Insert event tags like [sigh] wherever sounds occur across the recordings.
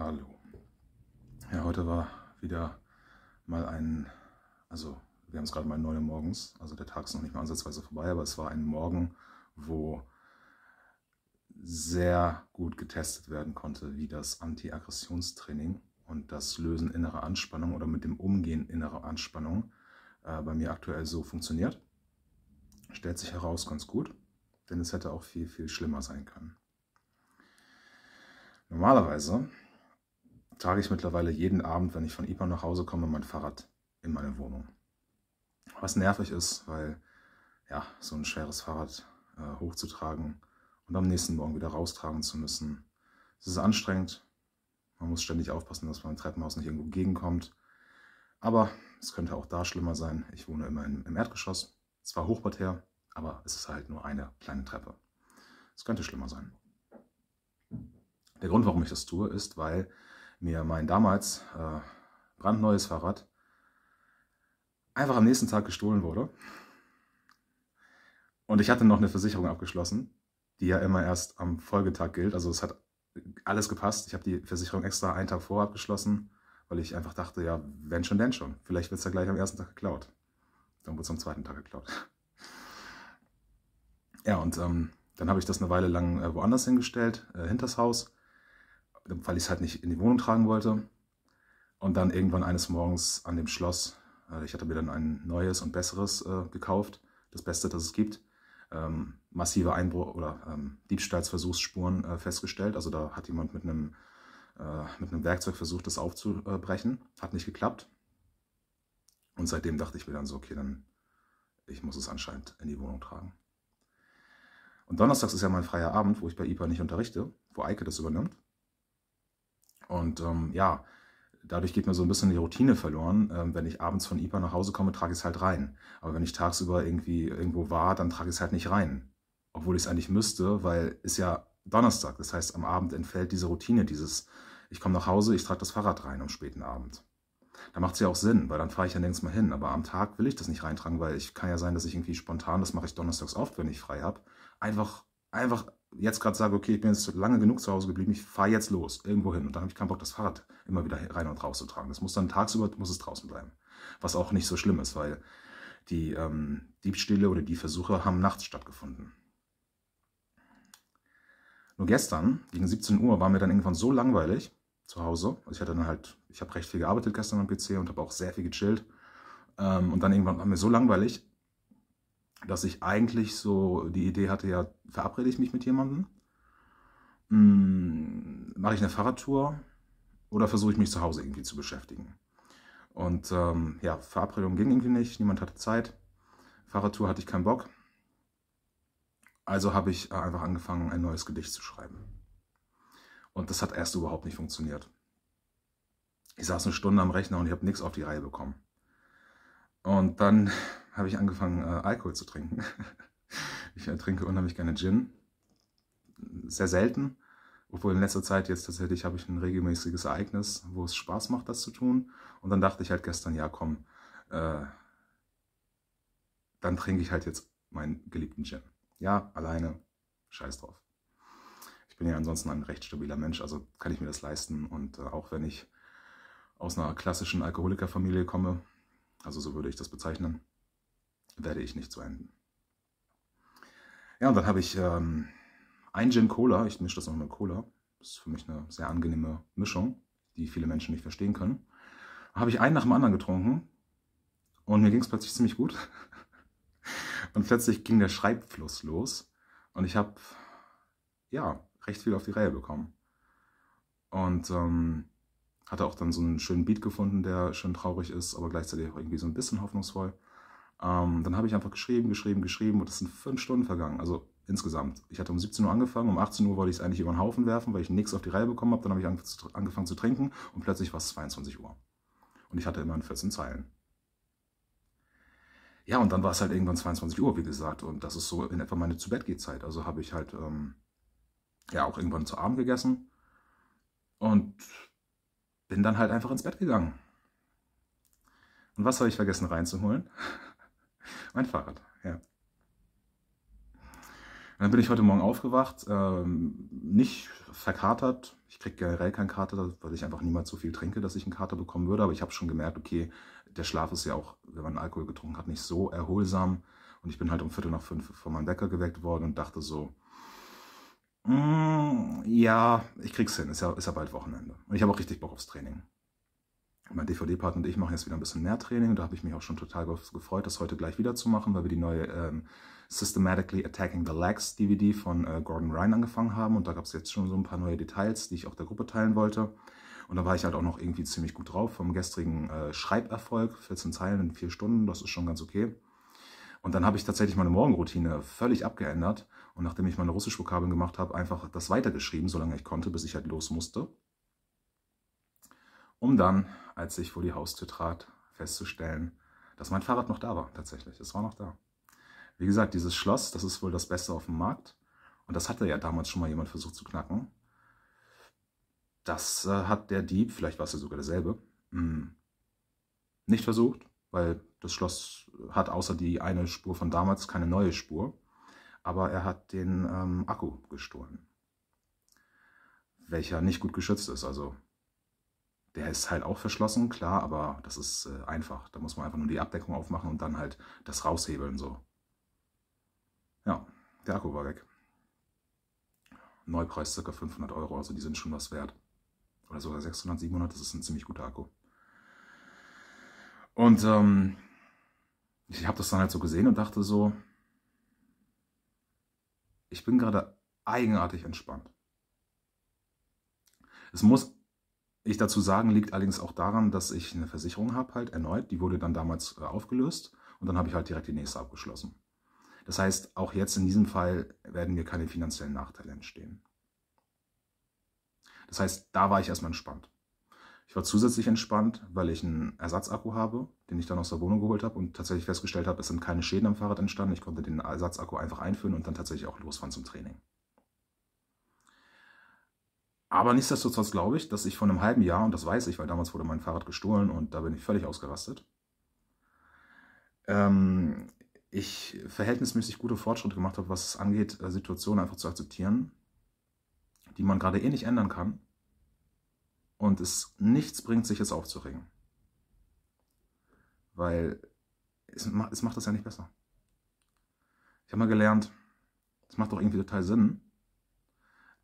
Hallo. Ja, heute war wieder mal ein, also wir haben es gerade mal 9 Uhr morgens, also der Tag ist noch nicht mal ansatzweise vorbei, aber es war ein Morgen, wo sehr gut getestet werden konnte, wie das Anti-Aggressionstraining und das Lösen innerer Anspannung oder mit dem Umgehen innerer Anspannung äh, bei mir aktuell so funktioniert. Stellt sich heraus ganz gut, denn es hätte auch viel, viel schlimmer sein können. Normalerweise trage ich mittlerweile jeden Abend, wenn ich von IPA nach Hause komme, mein Fahrrad in meine Wohnung. Was nervig ist, weil ja, so ein schweres Fahrrad äh, hochzutragen und am nächsten Morgen wieder raustragen zu müssen. Es ist anstrengend. Man muss ständig aufpassen, dass man im Treppenhaus nicht irgendwo gegenkommt. Aber es könnte auch da schlimmer sein. Ich wohne immer im, Erdgeschoss. Zwar Hochparterre, aber es ist halt nur eine kleine Treppe. Es könnte schlimmer sein. Der Grund, warum ich das tue, ist, weil mir mein damals äh, brandneues Fahrrad einfach am nächsten Tag gestohlen wurde. Und ich hatte noch eine Versicherung abgeschlossen, die ja immer erst am Folgetag gilt. Also es hat alles gepasst. Ich habe die Versicherung extra einen Tag vorher abgeschlossen, weil ich einfach dachte, ja, wenn schon, denn schon. Vielleicht wird es ja gleich am ersten Tag geklaut. Dann wird es am zweiten Tag geklaut. Ja, und ähm, dann habe ich das eine Weile lang äh, woanders hingestellt, äh, hinters Haus weil ich es halt nicht in die Wohnung tragen wollte. Und dann irgendwann eines Morgens an dem Schloss, äh, ich hatte mir dann ein neues und besseres äh, gekauft, das Beste, das es gibt, ähm, massive Einbruch- oder ähm, Diebstahlsversuchsspuren äh, festgestellt. Also da hat jemand mit einem, äh, mit einem Werkzeug versucht, das aufzubrechen. Hat nicht geklappt. Und seitdem dachte ich mir dann so, okay, dann ich muss es anscheinend in die Wohnung tragen. Und donnerstags ist ja mein freier Abend, wo ich bei IPA nicht unterrichte, wo Eike das übernimmt. Und ähm, ja, dadurch geht mir so ein bisschen die Routine verloren. Ähm, wenn ich abends von IPA nach Hause komme, trage ich es halt rein. Aber wenn ich tagsüber irgendwie irgendwo war, dann trage ich es halt nicht rein. Obwohl ich es eigentlich müsste, weil es ja Donnerstag. Das heißt, am Abend entfällt diese Routine, dieses, ich komme nach Hause, ich trage das Fahrrad rein am späten Abend. Da macht es ja auch Sinn, weil dann fahre ich ja nirgends mal hin. Aber am Tag will ich das nicht reintragen, weil ich kann ja sein, dass ich irgendwie spontan, das mache ich donnerstags oft, wenn ich frei habe, einfach, einfach jetzt gerade sage, okay, ich bin jetzt lange genug zu Hause geblieben, ich fahre jetzt los, irgendwo hin. Und dann habe ich keinen Bock, das Fahrrad immer wieder rein und raus zu tragen. Das muss dann tagsüber, muss es draußen bleiben. Was auch nicht so schlimm ist, weil die ähm, Diebstähle oder die Versuche haben nachts stattgefunden. Nur gestern, gegen 17 Uhr, war mir dann irgendwann so langweilig zu Hause. Also ich hatte dann halt, ich habe recht viel gearbeitet gestern am PC und habe auch sehr viel gechillt. Ähm, und dann irgendwann war mir so langweilig, dass ich eigentlich so die Idee hatte, ja, verabrede ich mich mit jemandem, Hm, mache ich eine Fahrradtour oder versuche ich mich zu Hause irgendwie zu beschäftigen. Und ähm, ja, Verabredung ging irgendwie nicht, niemand hatte Zeit, Fahrradtour hatte ich keinen Bock. Also habe ich äh, einfach angefangen, ein neues Gedicht zu schreiben. Und das hat erst überhaupt nicht funktioniert. Ich saß eine Stunde am Rechner und ich habe nichts auf die Reihe bekommen. Und dann habe ich angefangen, äh, Alkohol zu trinken. [laughs] ich äh, trinke unheimlich gerne Gin. Sehr selten. Obwohl in letzter Zeit jetzt tatsächlich habe ich ein regelmäßiges Ereignis, wo es Spaß macht, das zu tun. Und dann dachte ich halt gestern, ja komm, äh, dann trinke ich halt jetzt meinen geliebten Gin. Ja, alleine, scheiß drauf. Ich bin ja ansonsten ein recht stabiler Mensch, also kann ich mir das leisten. Und äh, auch wenn ich aus einer klassischen Alkoholikerfamilie komme, also so würde ich das bezeichnen, werde ich nicht zu enden. Ja, und dann habe ich ähm, ein Gin Cola. Ich mische das noch mit Cola. Das ist für mich eine sehr angenehme Mischung, die viele Menschen nicht verstehen können. Da habe ich einen nach dem anderen getrunken und mir ging es plötzlich ziemlich gut. [laughs] Und plötzlich ging der Schreibfluss los und ich habe, ja, recht viel auf die Reihe bekommen. Und ähm, hatte auch dann so einen schönen Beat gefunden, der schön traurig ist, aber gleichzeitig auch irgendwie so ein bisschen hoffnungsvoll. Ähm, dann habe ich einfach geschrieben, geschrieben, geschrieben und es sind fünf Stunden vergangen. Also insgesamt. Ich hatte um 17 Uhr angefangen, um 18 Uhr wollte ich es eigentlich über den Haufen werfen, weil ich nichts auf die Reihe bekommen habe. Dann habe ich angefangen zu trinken und plötzlich war es 22 Uhr. Und ich hatte immerhin 14 Zeilen. Ja, und dann war es halt irgendwann 22 Uhr, wie gesagt. Und das ist so in etwa meine zu bett zeit Also habe ich halt ähm, ja auch irgendwann zu Abend gegessen und bin dann halt einfach ins Bett gegangen. Und was habe ich vergessen reinzuholen? mein Fahrrad, ja. Und dann bin ich heute Morgen aufgewacht, ähm, nicht verkatert. Ich kriege generell keinen Kater, weil ich einfach niemals so viel trinke, dass ich einen Kater bekommen würde. Aber ich habe schon gemerkt, okay, der Schlaf ist ja auch, wenn man Alkohol getrunken hat, nicht so erholsam. Und ich bin halt um Viertel nach fünf von meinem Wecker geweckt worden und dachte so, mm, ja, ich krieg's hin, ist ja, ist ja bald Wochenende. Und ich habe auch richtig Bock aufs Training mein DVD-Partner und ich machen jetzt wieder ein bisschen mehr Training. Da habe ich mich auch schon total gefreut, das heute gleich wieder zu machen, weil wir die neue ähm, Systematically Attacking the Legs DVD von äh, Gordon Ryan angefangen haben. Und da gab es jetzt schon so ein paar neue Details, die ich auch der Gruppe teilen wollte. Und da war ich halt auch noch irgendwie ziemlich gut drauf vom gestrigen äh, Schreiberfolg. 14 Zeilen in 4 Stunden, das ist schon ganz okay. Und dann habe ich tatsächlich meine Morgenroutine völlig abgeändert. Und nachdem ich meine Russisch-Vokabeln gemacht habe, einfach das weitergeschrieben, solange ich konnte, bis ich halt los musste um dann, als ich vor die Haustür trat, festzustellen, dass mein Fahrrad noch da war, tatsächlich. Es war noch da. Wie gesagt, dieses Schloss, das ist wohl das Beste auf dem Markt. Und das hatte ja damals schon mal jemand versucht zu knacken. Das äh, hat der Dieb, vielleicht war es ja sogar derselbe, mh, hm, nicht versucht, weil das Schloss äh, hat außer die eine Spur von damals keine neue Spur. Aber er hat den ähm, Akku gestohlen, welcher nicht gut geschützt ist. Also der ist halt auch verschlossen, klar, aber das ist äh, einfach. Da muss man einfach nur die Abdeckung aufmachen und dann halt das raushebeln so. Ja, der Akku war weg. Neupreis ca. 500 Euro, also die sind schon was wert. Oder sogar 600, 700, das ist ein ziemlich guter Akku. Und ähm, ich habe das dann halt so gesehen und dachte so, ich bin gerade eigenartig entspannt. Es muss ich dazu sagen, liegt allerdings auch daran, dass ich eine Versicherung habe, halt erneut. Die wurde dann damals äh, aufgelöst und dann habe ich halt direkt die nächste abgeschlossen. Das heißt, auch jetzt in diesem Fall werden mir keine finanziellen Nachteile entstehen. Das heißt, da war ich erstmal entspannt. Ich war zusätzlich entspannt, weil ich einen Ersatzakku habe, den ich dann aus der Wohnung geholt habe und tatsächlich festgestellt habe, es sind keine Schäden am Fahrrad entstanden. Ich konnte den Ersatzakku einfach einführen und dann tatsächlich auch losfahren zum Training. Aber nichtsdestotrotz glaube ich, dass ich vor einem halben Jahr, und das weiß ich, weil damals wurde mein Fahrrad gestohlen und da bin ich völlig ausgerastet, ähm, ich verhältnismäßig gute Fortschritte gemacht habe, was es angeht, äh, Situationen einfach zu akzeptieren, die man gerade eh nicht ändern kann. Und es nichts bringt, sich jetzt aufzuregen. Weil es, es macht das ja nicht besser. Ich habe mal gelernt, es macht doch irgendwie total Sinn,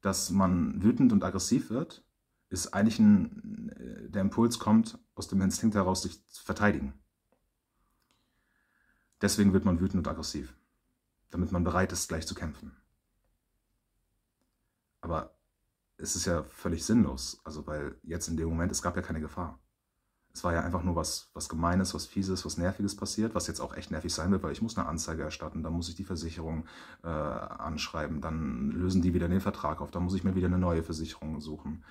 dass man wütend und aggressiv wird, ist eigentlich ein, äh, der Impuls kommt aus dem Instinkt heraus, sich zu verteidigen. Deswegen wird man wütend und aggressiv, damit man bereit ist, gleich zu kämpfen. Aber es ist ja völlig sinnlos, also weil jetzt in dem Moment, es gab ja keine Gefahr es war ja einfach nur was, was Gemeines, was Fieses, was Nerviges passiert, was jetzt auch echt nervig sein wird, weil ich muss eine Anzeige erstatten, dann muss ich die Versicherung äh, anschreiben, dann lösen die wieder den Vertrag auf, dann muss ich mir wieder eine neue Versicherung suchen.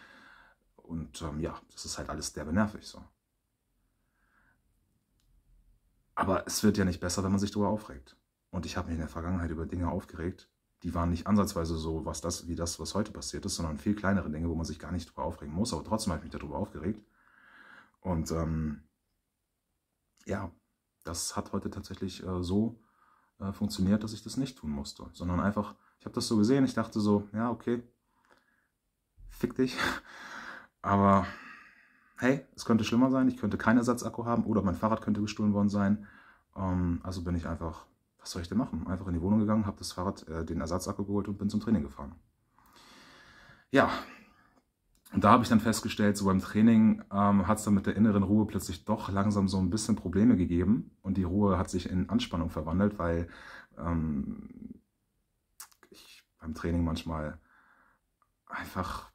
Und ähm, ja, das ist halt alles derbe nervig so. Aber es wird ja nicht besser, wenn man sich darüber aufregt. Und ich habe mich in der Vergangenheit über Dinge aufgeregt, die waren nicht ansatzweise so was das, wie das, was heute passiert ist, sondern viel kleinere Dinge, wo man sich gar nicht darüber aufregen muss. Aber trotzdem habe ich mich darüber aufgeregt. Und ähm, ja, das hat heute tatsächlich äh, so äh, funktioniert, dass ich das nicht tun musste, sondern einfach, ich habe das so gesehen, ich dachte so, ja, okay, fick dich. [laughs] Aber hey, es könnte schlimmer sein, ich könnte keinen Ersatzakku haben oder mein Fahrrad könnte gestohlen worden sein. Ähm, also bin ich einfach, was soll ich denn machen? Einfach in die Wohnung gegangen, habe das Fahrrad, äh, den Ersatzakku geholt und bin zum Training gefahren. Ja, und da habe ich dann festgestellt, so beim Training ähm, hat es dann mit der inneren Ruhe plötzlich doch langsam so ein bisschen Probleme gegeben. Und die Ruhe hat sich in Anspannung verwandelt, weil ähm, ich beim Training manchmal einfach,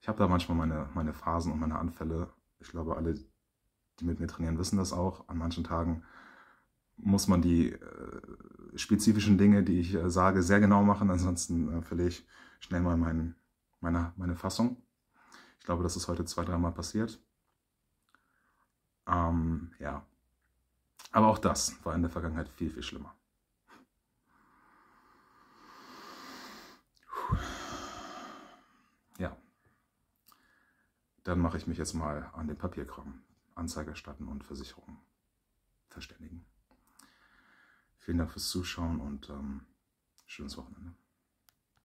ich habe da manchmal meine, meine Phasen und meine Anfälle. Ich glaube, alle, die mit mir trainieren, wissen das auch. An manchen Tagen muss man die äh, spezifischen Dinge, die ich äh, sage, sehr genau machen. Ansonsten äh, verliere ich schnell mal meinen, meine, meine Fassung. Ich glaube, das ist heute zwei, dreimal passiert. Ähm, ja. Aber auch das war in der Vergangenheit viel, viel schlimmer. Ja. Dann mache ich mich jetzt mal an den Papierkram. Anzeige erstatten und Versicherungen verständigen. Vielen Dank fürs Zuschauen und ähm, schönes Wochenende.